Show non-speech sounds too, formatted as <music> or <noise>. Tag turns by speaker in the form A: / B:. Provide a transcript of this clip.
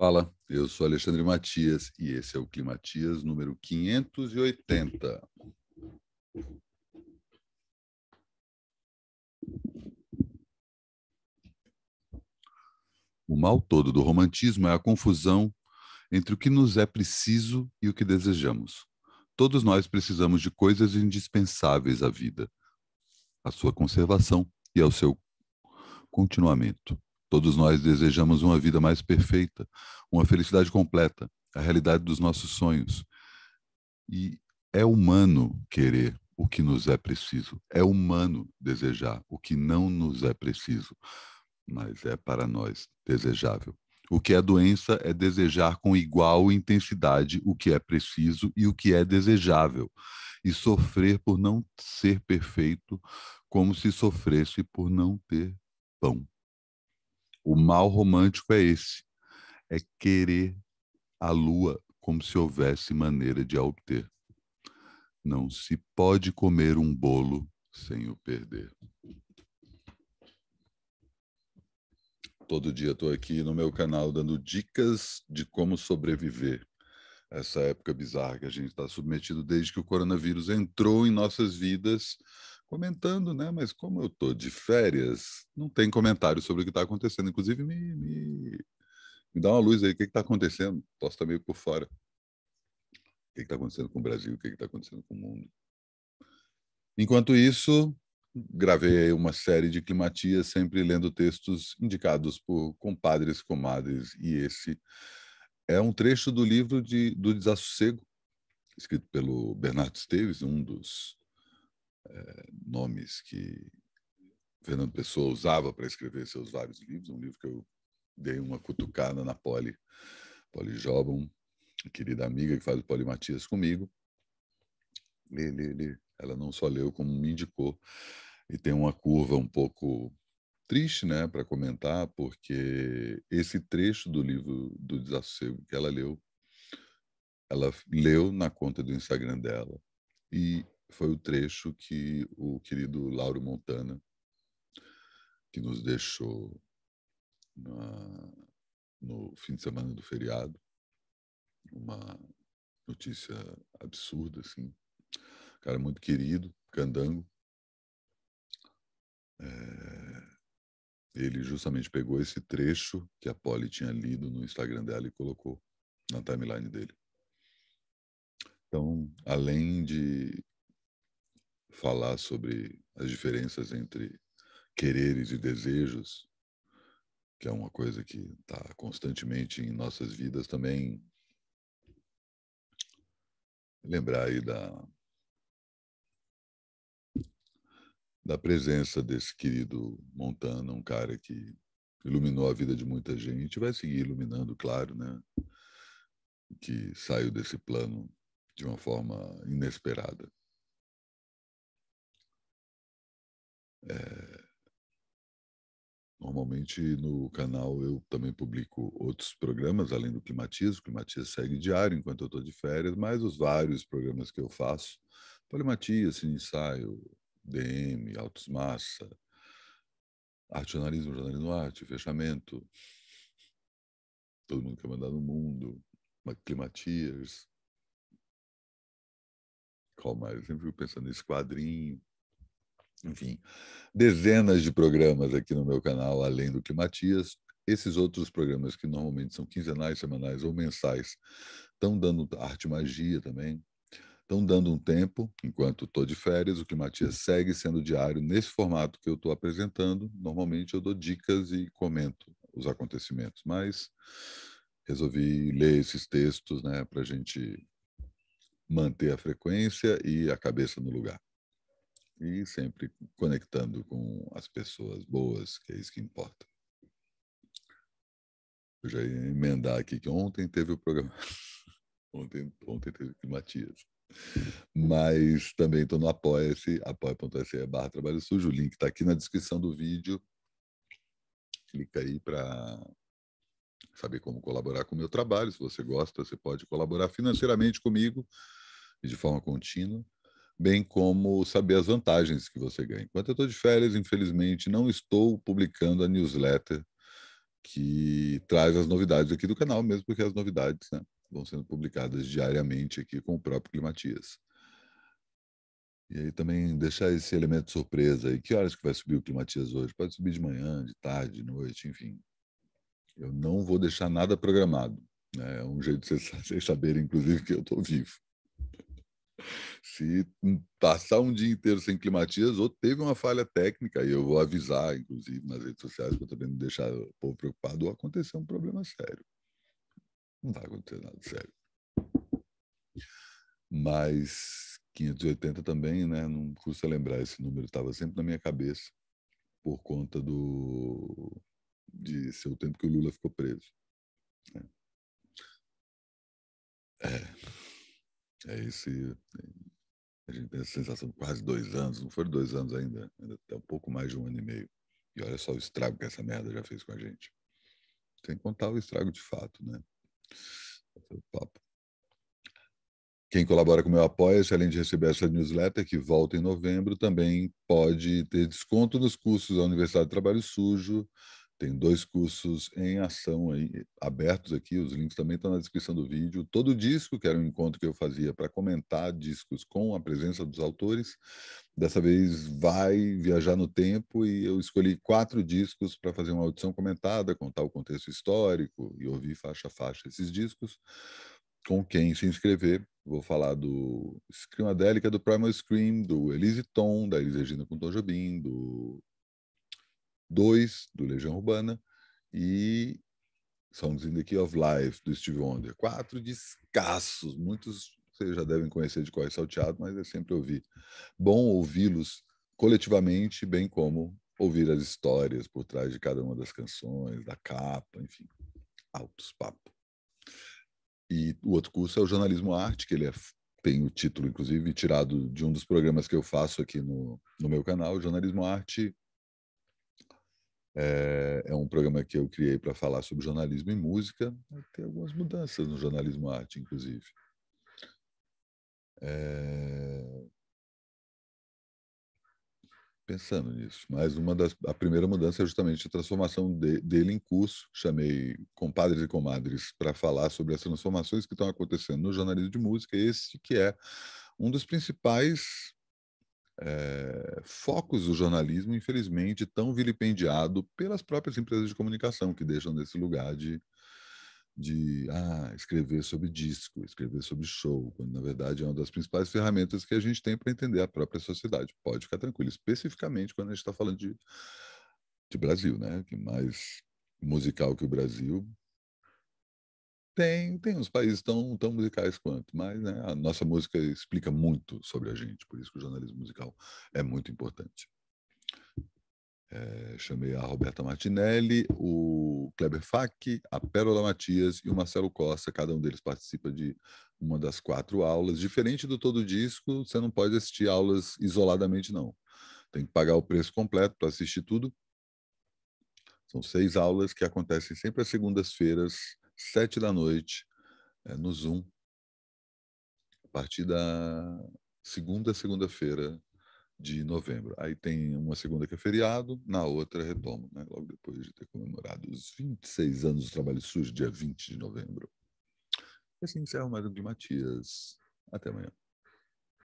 A: Fala, eu sou Alexandre Matias e esse é o Climatias número 580. O mal todo do romantismo é a confusão entre o que nos é preciso e o que desejamos. Todos nós precisamos de coisas indispensáveis à vida, à sua conservação e ao seu continuamento. Todos nós desejamos uma vida mais perfeita, uma felicidade completa, a realidade dos nossos sonhos. E é humano querer o que nos é preciso, é humano desejar o que não nos é preciso, mas é para nós desejável. O que é doença é desejar com igual intensidade o que é preciso e o que é desejável, e sofrer por não ser perfeito, como se sofresse por não ter pão. O mal romântico é esse: é querer a lua como se houvesse maneira de a obter. Não se pode comer um bolo sem o perder. Todo dia estou aqui no meu canal dando dicas de como sobreviver essa época bizarra que a gente está submetido desde que o coronavírus entrou em nossas vidas comentando, né? Mas como eu tô de férias, não tem comentário sobre o que está acontecendo. Inclusive, me, me, me, dá uma luz aí, o que está acontecendo? Posso estar tá meio por fora. O que está acontecendo com o Brasil? O que está acontecendo com o mundo? Enquanto isso, gravei uma série de climatias, sempre lendo textos indicados por compadres, comadres, e esse é um trecho do livro de, do Desassossego, escrito pelo Bernardo Esteves, um dos é, nomes que Fernando Pessoa usava para escrever seus vários livros. Um livro que eu dei uma cutucada na Poli, Poli Jobon, querida amiga que faz o Poli Matias comigo. Lê, lê, lê. Ela não só leu, como me indicou. E tem uma curva um pouco triste, né, para comentar, porque esse trecho do livro do Desassossego que ela leu, ela leu na conta do Instagram dela e foi o trecho que o querido Lauro Montana, que nos deixou na, no fim de semana do feriado, uma notícia absurda, assim. Cara muito querido, candango. É... Ele justamente pegou esse trecho que a Polly tinha lido no Instagram dela e colocou na timeline dele. Então, além de falar sobre as diferenças entre quereres e desejos, que é uma coisa que está constantemente em nossas vidas também. Lembrar aí da, da presença desse querido Montana, um cara que iluminou a vida de muita gente, vai seguir iluminando, claro, né? Que saiu desse plano de uma forma inesperada. É, normalmente no canal eu também publico outros programas, além do climatismo. O Climatiza segue diário enquanto eu estou de férias, mas os vários programas que eu faço, Polimatias, assim, Ensaio, DM, Autos Massa, Arte Jornalismo, Jornalismo Arte, Fechamento, Todo Mundo Quer Mandar no Mundo, Climatias, qual mais? Eu sempre fico pensando nesse quadrinho. Enfim, dezenas de programas aqui no meu canal, além do Climatias. Esses outros programas que normalmente são quinzenais, semanais ou mensais, estão dando arte magia também. Estão dando um tempo, enquanto estou de férias, o Climatias segue sendo diário nesse formato que eu estou apresentando. Normalmente eu dou dicas e comento os acontecimentos, mas resolvi ler esses textos né, para a gente manter a frequência e a cabeça no lugar e sempre conectando com as pessoas boas, que é isso que importa. Eu já ia emendar aqui que ontem teve o programa. <laughs> ontem, ontem teve o Matias. Mas também estou no apoia-se, apoia.se barra trabalho sujo. O link está aqui na descrição do vídeo. Clica aí para saber como colaborar com o meu trabalho. Se você gosta, você pode colaborar financeiramente comigo e de forma contínua bem como saber as vantagens que você ganha. Enquanto eu estou de férias, infelizmente, não estou publicando a newsletter que traz as novidades aqui do canal, mesmo porque as novidades né, vão sendo publicadas diariamente aqui com o próprio Climatias. E aí também deixar esse elemento de surpresa aí. Que horas que vai subir o Climatias hoje? Pode subir de manhã, de tarde, de noite, enfim. Eu não vou deixar nada programado. Né, é um jeito de vocês <laughs> saberem, inclusive, que eu estou vivo se passar um dia inteiro sem climatizar, ou teve uma falha técnica, e eu vou avisar, inclusive, nas redes sociais, para também não deixar o povo preocupado, ou aconteceu um problema sério. Não vai acontecer nada sério. Mas 580 também, né? Não custa lembrar esse número, estava sempre na minha cabeça por conta do de ser o tempo que o Lula ficou preso. Né. É. É. É isso. A gente tem essa sensação de quase dois anos, não foram dois anos ainda, ainda até tá um pouco mais de um ano e meio. E olha só o estrago que essa merda já fez com a gente. Sem contar o estrago de fato, né? É papo. Quem colabora com o meu Apoia-se, além de receber essa newsletter que volta em novembro, também pode ter desconto nos cursos da Universidade do Trabalho Sujo, tem dois cursos em ação aí, abertos aqui, os links também estão na descrição do vídeo. Todo disco, que era um encontro que eu fazia para comentar discos com a presença dos autores, dessa vez vai viajar no tempo e eu escolhi quatro discos para fazer uma audição comentada, contar o contexto histórico e ouvir faixa a faixa esses discos. Com quem se inscrever, vou falar do scream adélica do Primal Scream, do Elise Tom, da Elise Regina com Tom Jobim, do 2, do Legião Urbana, e Songs in the Key of Life, do Steve Wonder. Quatro descassos, muitos vocês já devem conhecer de qual é salteado, mas é sempre ouvir. Bom ouvi-los coletivamente, bem como ouvir as histórias por trás de cada uma das canções, da capa, enfim, altos papo. E o outro curso é o Jornalismo Arte, que ele é, tem o título, inclusive, tirado de um dos programas que eu faço aqui no, no meu canal, Jornalismo Arte é, é um programa que eu criei para falar sobre jornalismo e música. Tem algumas mudanças no jornalismo arte, inclusive. É... Pensando nisso, mas uma das a primeira mudança é justamente a transformação de, dele em curso. Chamei compadres e comadres para falar sobre as transformações que estão acontecendo no jornalismo de música, esse que é um dos principais é, focos do jornalismo, infelizmente, tão vilipendiado pelas próprias empresas de comunicação, que deixam desse lugar de, de ah, escrever sobre disco, escrever sobre show, quando na verdade é uma das principais ferramentas que a gente tem para entender a própria sociedade. Pode ficar tranquilo, especificamente quando a gente está falando de, de Brasil, né? Que mais musical que o Brasil, tem, tem uns países tão, tão musicais quanto, mas né, a nossa música explica muito sobre a gente, por isso que o jornalismo musical é muito importante. É, chamei a Roberta Martinelli, o Kleber Fack, a Pérola Matias e o Marcelo Costa. Cada um deles participa de uma das quatro aulas. Diferente do todo disco, você não pode assistir aulas isoladamente, não. Tem que pagar o preço completo para assistir tudo. São seis aulas que acontecem sempre às segundas-feiras, sete da noite, é, no Zoom, a partir da segunda, segunda-feira de novembro. Aí tem uma segunda que é feriado, na outra retomo, né? logo depois de ter comemorado os 26 anos do Trabalho Sujo, dia 20 de novembro. E assim encerro mais um de Matias. Até amanhã.